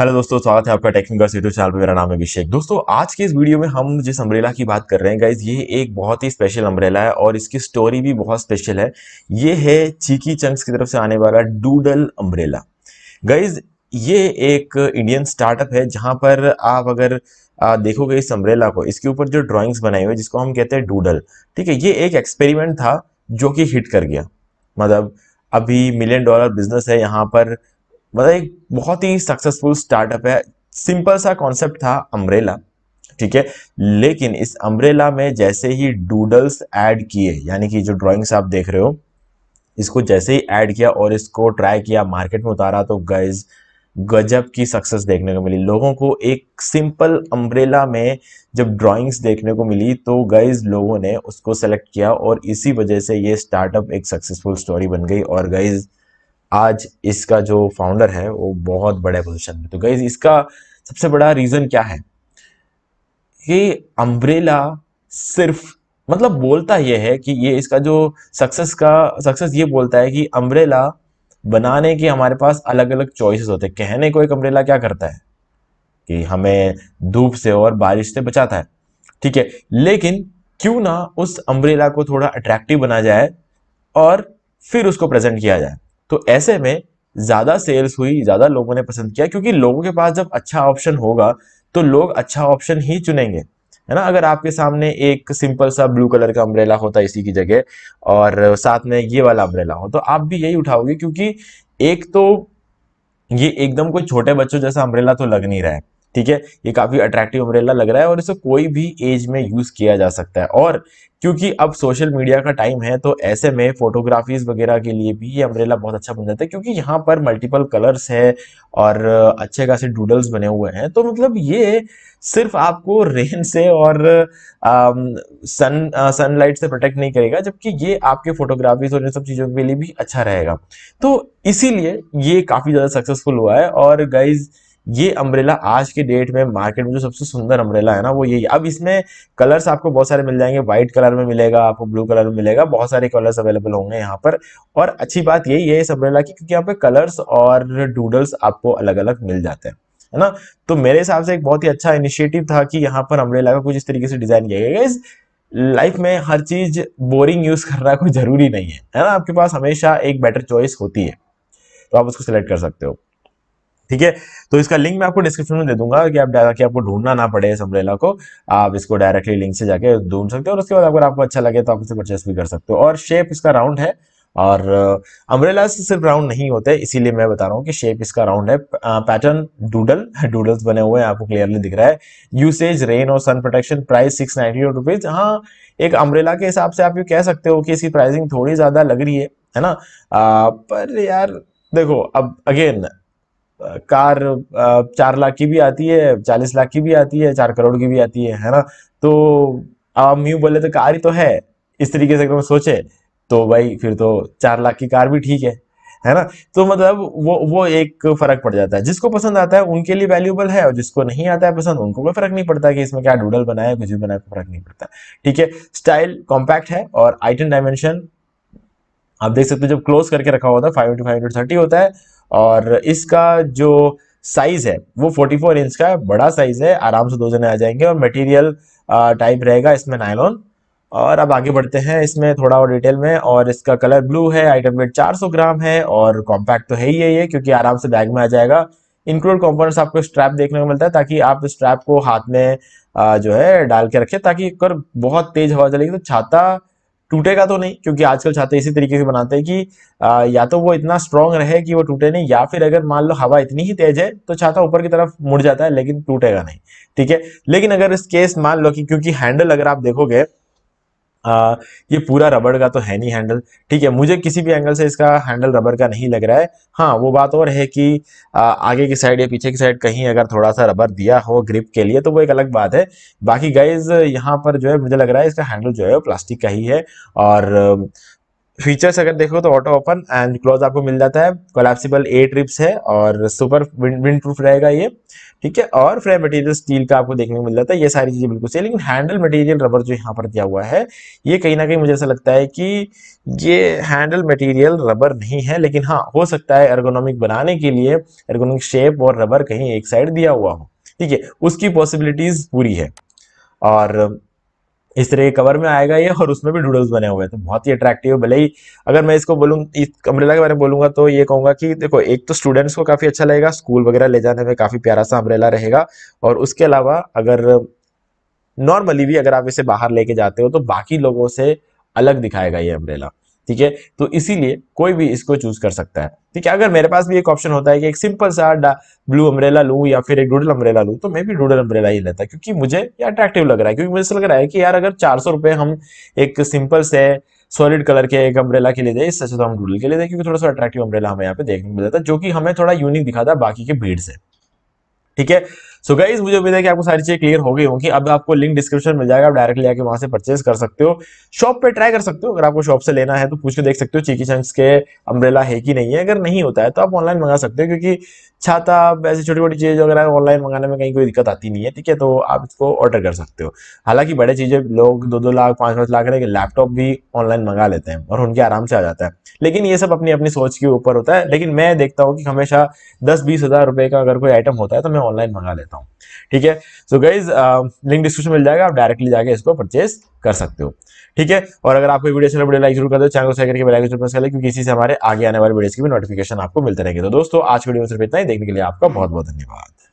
hello दोस्तों स्वागत है आपका टेक्निकल यूट्यूब चैनल पर मेरा नाम है अभिषेक दोस्तों आज के इस वीडियो में हम जिस अम्ब्रेला की बात कर रहे हैं गाइज ये एक बहुत ही स्पेशल अम्ब्रेला है और इसकी स्टोरी भी बहुत स्पेशल है ये है चीकी चंक्स की तरफ से आने वाला डूडल अम्ब्रेला गाइज ये एक इंडियन स्टार्टअप है जहाँ पर आप अगर आ, देखोगे इस अम्ब्रेला को इसके ऊपर जो ड्रॉइंग्स बनाई हुई जिसको हम कहते हैं डूडल ठीक है ये एक एक्सपेरिमेंट था जो कि हिट कर गया मतलब अभी मिलियन डॉलर बिजनेस है यहाँ पर मतलब एक बहुत ही सक्सेसफुल स्टार्टअप है सिंपल सा कॉन्सेप्ट था अम्ब्रेला ठीक है लेकिन इस अम्ब्रेला में जैसे ही डूडल्स ऐड किए यानी कि जो ड्राइंग्स आप देख रहे हो इसको जैसे ही ऐड किया और इसको ट्राई किया मार्केट में उतारा तो गज गजब की सक्सेस देखने को मिली लोगों को एक सिंपल अम्ब्रेला में जब ड्राइंग्स देखने को मिली तो गैज लोगों ने उसको सेलेक्ट किया और इसी वजह से ये स्टार्टअप एक सक्सेसफुल स्टोरी बन गई और गैज़ आज इसका जो फाउंडर है वो बहुत बड़े पोजिशन में तो गई इसका सबसे बड़ा रीज़न क्या है ये अम्ब्रेला सिर्फ मतलब बोलता यह है कि ये इसका जो सक्सेस का सक्सेस ये बोलता है कि अम्ब्रेला बनाने के हमारे पास अलग अलग चॉइसेस होते हैं कहने को एक अम्ब्रेला क्या करता है कि हमें धूप से और बारिश से बचाता है ठीक है लेकिन क्यों ना उस अम्ब्रेला को थोड़ा अट्रैक्टिव बना जाए और फिर उसको प्रेजेंट किया जाए तो ऐसे में ज़्यादा सेल्स हुई ज़्यादा लोगों ने पसंद किया क्योंकि लोगों के पास जब अच्छा ऑप्शन होगा तो लोग अच्छा ऑप्शन ही चुनेंगे है ना अगर आपके सामने एक सिंपल सा ब्लू कलर का अम्ब्रेला होता इसी की जगह और साथ में ये वाला अम्ब्रेला हो तो आप भी यही उठाओगे क्योंकि एक तो ये एकदम कोई छोटे बच्चों जैसा अम्ब्रेला तो लग नहीं रहा है ठीक है ये काफ़ी अट्रैक्टिव अम्ब्रेला लग रहा है और इसे कोई भी एज में यूज़ किया जा सकता है और क्योंकि अब सोशल मीडिया का टाइम है तो ऐसे में फोटोग्राफीज वगैरह के लिए भी ये अम्ब्रेला बहुत अच्छा बन जाता है क्योंकि यहाँ पर मल्टीपल कलर्स है और अच्छे खासे डूडल्स बने हुए हैं तो मतलब ये सिर्फ आपको रेन से और आ, सन सनलाइट से प्रोटेक्ट नहीं करेगा जबकि ये आपके फोटोग्राफीज और इन सब चीज़ों के लिए भी अच्छा रहेगा तो इसीलिए ये काफ़ी ज़्यादा सक्सेसफुल हुआ है और गाइज़ ये अम्ब्रेला आज के डेट में मार्केट में जो सबसे सुंदर अम्ब्रेला है ना वो यही अब इसमें कलर्स आपको बहुत सारे मिल जाएंगे व्हाइट कलर में मिलेगा आपको ब्लू कलर में मिलेगा बहुत सारे कलर्स अवेलेबल होंगे यहाँ पर और अच्छी बात यही है इस अम्ब्रेला की क्योंकि यहाँ पे कलर्स और डूडल्स आपको अलग अलग मिल जाते हैं है ना तो मेरे हिसाब से एक बहुत ही अच्छा इनिशिएटिव था कि यहाँ पर अम्ब्रेला का कुछ इस तरीके से डिजाइन किया गया इस लाइफ में हर चीज बोरिंग यूज करना कोई जरूरी नहीं है है ना आपके पास हमेशा एक बेटर चॉइस होती है तो आप उसको सिलेक्ट कर सकते हो ठीक है तो इसका लिंक मैं आपको डिस्क्रिप्शन में दे दूंगा कि आप डायरेक्ट आपको ढूंढना ना पड़े इस अम्ब्रेला को आप इसको डायरेक्टली लिंक से जाके ढूंढ सकते हो और उसके बाद अगर आपको अच्छा लगे तो आप इसे परचेस भी कर सकते हो और शेप इसका राउंड है और अम्ब्रेला uh, सिर्फ राउंड नहीं होते इसीलिए मैं बता रहा हूँ कि शेप इसका राउंड है पैटर्न डूडल डूडल्स बने हुए हैं आपको क्लियरली दिख रहा है यूसेज रेन और sun protection price six ninety rupees हाँ एक अम्ब्रेला के हिसाब से आप ये कह सकते हो कि इसकी प्राइसिंग थोड़ी ज़्यादा लग रही है है ना आ, पर यार देखो अब अगेन कार चार लाख की भी आती है चालीस लाख की भी आती है चार करोड़ की भी आती है है ना तो अब हम बोले तो कार ही तो है इस तरीके से अगर हम सोचे तो भाई फिर तो चार लाख की कार भी ठीक है है ना तो मतलब वो वो एक फर्क पड़ जाता है जिसको पसंद आता है उनके लिए वैल्यूबल है और जिसको नहीं आता है पसंद उनको कोई फर्क नहीं पड़ता कि इसमें क्या डूडल बनाया कुछ भी बनाया कोई फर्क नहीं पड़ता ठीक है स्टाइल कॉम्पैक्ट है और आइटन डायमेंशन आप देख सकते हो जब क्लोज करके रखा हुआ था five into five into thirty होता है और इसका जो साइज है वो 44 इंच का है बड़ा साइज है आराम से दो जने आ जाएंगे और मटेरियल टाइप रहेगा इसमें नायलॉन और अब आगे बढ़ते हैं इसमें थोड़ा और डिटेल में और इसका कलर ब्लू है आइटम वेट 400 ग्राम है और कॉम्पैक्ट तो है ही है ये क्योंकि आराम से बैग में आ जाएगा इंक्लूड कंपोनेंट्स आपको स्ट्रैप देखने को मिलता है ताकि आप स्ट्रैप को हाथ में जो है डाल के रखें ताकि अगर बहुत तेज हवा चलेगी तो छाता टूटेगा तो नहीं क्योंकि आजकल छाते इसी तरीके से बनाते हैं कि आ, या तो वो इतना स्ट्रांग रहे कि वो टूटे नहीं या फिर अगर मान लो हवा इतनी ही तेज है तो छाता ऊपर की तरफ मुड़ जाता है लेकिन टूटेगा नहीं ठीक है लेकिन अगर इस केस मान लो कि क्योंकि हैंडल अगर आप देखोगे आ, हाँ, ये पूरा रबड़ का तो है नहीं हैंडल ठीक है मुझे किसी भी एंगल से इसका हैंडल रबड़ का नहीं लग रहा है हाँ वो बात और है कि आ, आगे की साइड या पीछे की साइड कहीं अगर थोड़ा सा रबर दिया हो ग्रिप के लिए तो वो एक अलग बात है बाकी गाइज यहाँ पर जो है मुझे लग रहा है इसका हैंडल जो है वो प्लास्टिक का ही है और फीचर्स अगर देखो तो ऑटो ओपन एंड क्लोज आपको मिल जाता है कोलेप्सिबल ए ट्रिप्स है और सुपर विंड प्रूफ रहेगा ये ठीक है और फ्रेम मटेरियल स्टील का आपको देखने को मिल जाता है ये सारी चीज़ें बिल्कुल सही लेकिन हैंडल मटेरियल रबर जो यहाँ पर दिया हुआ है ये कहीं ना कहीं मुझे ऐसा लगता है कि ये हैंडल मटेरियल रबर नहीं है लेकिन हाँ हो सकता है एर्गोनॉमिक बनाने के लिए एर्गोनॉमिक शेप और रबर कहीं एक साइड दिया हुआ हो ठीक है उसकी पॉसिबिलिटीज़ पूरी है और इस तरह के कवर में आएगा ये और उसमें भी डूडल्स बने हुए हैं तो बहुत ही अट्रैक्टिव है भले ही अगर मैं इसको बोलूँ इस अम्ब्रेला के बारे में बोलूंगा तो ये कहूँगा कि देखो एक तो स्टूडेंट्स को काफ़ी अच्छा लगेगा स्कूल वगैरह ले जाने में काफ़ी प्यारा सा अम्ब्रेला रहेगा और उसके अलावा अगर नॉर्मली भी अगर आप इसे बाहर लेके जाते हो तो बाकी लोगों से अलग दिखाएगा ये अम्ब्रेला ठीक है तो इसीलिए कोई भी इसको चूज कर सकता है ठीक है अगर मेरे पास भी एक ऑप्शन होता है कि एक सिंपल सा ब्लू अम्ब्रेला लू या फिर एक डूडल अम्ब्रेला लू तो मैं भी डूडल अम्ब्रेला ही लेता क्योंकि मुझे ये अट्रैक्टिव लग रहा है क्योंकि मुझे ऐसा लग रहा है कि यार अगर चार सौ रुपए हम एक सिंपल से सॉलिड कलर के एक अम्ब्रेला के लिए दे इससे अच्छा तो हम डूडल के लिए दे क्योंकि थोड़ा सा अट्रैक्टिव अम्ब्रेला हमें यहाँ पे देखने को मिलता है जो कि हमें थोड़ा यूनिक दिखाता है बाकी के भीड़ से ठीक है सो so गाइज मुझे उम्मीद है कि आपको सारी चीजें क्लियर हो गई होंगी अब आपको लिंक डिस्क्रिप्शन मिल जाएगा आप डायरेक्टली आके वहां से परचेज कर सकते हो शॉप पे ट्राई कर सकते हो अगर आपको शॉप से लेना है तो पूछ के देख सकते हो चीकी चंक्स के अम्ब्रेला है कि नहीं है अगर नहीं होता है तो आप ऑनलाइन मंगा सकते हो क्योंकि छाता ऐसी छोटी छोटी चीज़ वगैरह ऑनलाइन मंगाने में कहीं कोई दिक्कत आती नहीं है ठीक है तो आप इसको ऑर्डर कर सकते हो हालांकि बड़े चीज़ें लोग दो दो लाख पाँच पाँच लाख के लैपटॉप भी ऑनलाइन मंगा लेते हैं और उनके आराम से आ जाता है लेकिन ये सब अपनी अपनी सोच के ऊपर होता है लेकिन मैं देखता हूँ कि हमेशा दस बीस हज़ार रुपये का अगर कोई आइटम होता है तो मैं ऑनलाइन मंगा लेता हूँ देता हूँ ठीक है सो गाइज लिंक डिस्क्रिप्शन मिल जाएगा आप डायरेक्टली जाके इसको परचेज कर सकते हो ठीक है और अगर आपको वीडियो अच्छा वीडियो लाइक जरूर कर दो चैनल को सब्सक्राइब करके बेल जरूर प्रेस कर क्योंकि इसी से हमारे आगे आने वाले वीडियोस की भी नोटिफिकेशन आपको मिलते रहेंगे तो दोस्तों आज वीडियो में सिर्फ इतना ही देखने के लिए आपका बहुत बहुत धन्यवाद